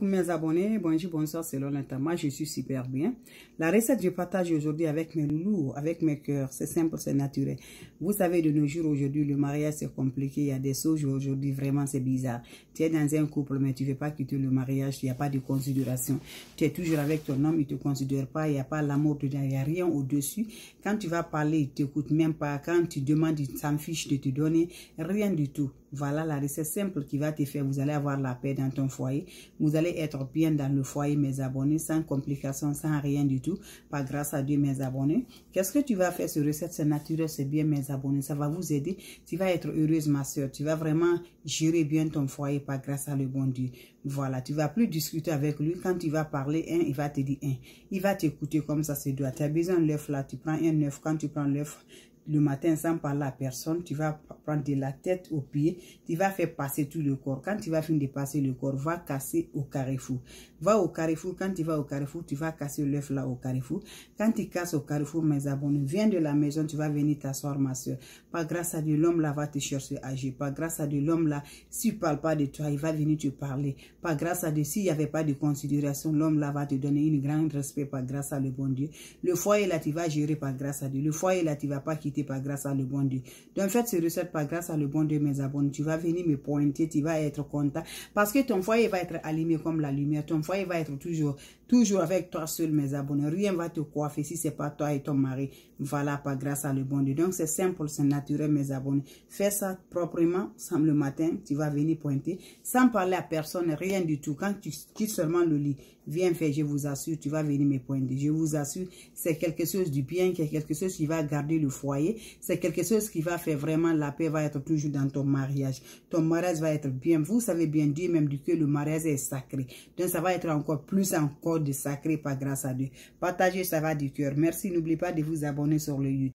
Mes abonnés, bonjour, bonsoir, c'est Lola Moi, je suis super bien. La recette que je partage aujourd'hui avec mes loulous, avec mes cœurs, c'est simple, c'est naturel. Vous savez, de nos jours aujourd'hui, le mariage c'est compliqué. Il y a des choses aujourd'hui, vraiment, c'est bizarre. Tu es dans un couple, mais tu ne veux pas quitter le mariage, il n'y a pas de considération. Tu es toujours avec ton homme, il ne te considère pas, il n'y a pas l'amour dedans, il n'y a rien au-dessus. Quand tu vas parler, il ne t'écoute même pas. Quand tu demandes, il s'en fiche de te donner, rien du tout. Voilà la recette simple qui va te faire. Vous allez avoir la paix dans ton foyer. Vous allez être bien dans le foyer, mes abonnés, sans complications, sans rien du tout. Pas grâce à Dieu, mes abonnés. Qu'est-ce que tu vas faire sur recette C'est naturel, c'est bien, mes abonnés. Ça va vous aider. Tu vas être heureuse, ma soeur. Tu vas vraiment gérer bien ton foyer, pas grâce à le bon Dieu. Voilà, tu vas plus discuter avec lui. Quand tu vas parler, il va te dire un. Il va t'écouter comme ça se doit. Tu as besoin de l'œuf là, tu prends un œuf. Quand tu prends l'œuf, le matin sans parler à personne, tu vas prendre de la tête au pied, tu vas faire passer tout le corps. Quand tu vas finir de passer le corps, va casser au carrefour. Va au carrefour, quand tu vas au carrefour, tu vas casser l'œuf là au carrefour. Quand tu casses au carrefour, mes abonnés, viens de la maison, tu vas venir t'asseoir, ma soeur. Pas grâce à Dieu, l'homme là, va te chercher à agir. Pas grâce à Dieu, l'homme là, s'il parle pas de toi, il va venir te parler. Pas grâce à Dieu, s'il n'y avait pas de considération, l'homme là va te donner une grande respect, pas grâce à le bon Dieu. Le foyer là, tu vas gérer, pas grâce à Dieu. Le foyer là, tu vas pas quitter par grâce à le bon Dieu. Donc faites ces recettes par grâce à le bon Dieu, mes abonnés. Tu vas venir me pointer, tu vas être content. Parce que ton foyer va être allumé comme la lumière. Ton foyer va être toujours, toujours avec toi seul, mes abonnés. Rien va te coiffer si c'est pas toi et ton mari. Voilà, par grâce à le bon Dieu. Donc c'est simple, c'est naturel, mes abonnés. Fais ça proprement, sans le matin, tu vas venir pointer, sans parler à personne, rien du tout. Quand tu quittes seulement le lit, viens faire, je vous assure, tu vas venir me pointer. Je vous assure, c'est quelque chose du bien, quelque chose qui va garder le foyer c'est quelque chose qui va faire vraiment la paix, va être toujours dans ton mariage. Ton mariage va être bien. Vous savez bien, Dieu même du que le mariage est sacré. Donc, ça va être encore plus encore de sacré par grâce à Dieu. Partagez, ça va du cœur. Merci, n'oubliez pas de vous abonner sur le YouTube.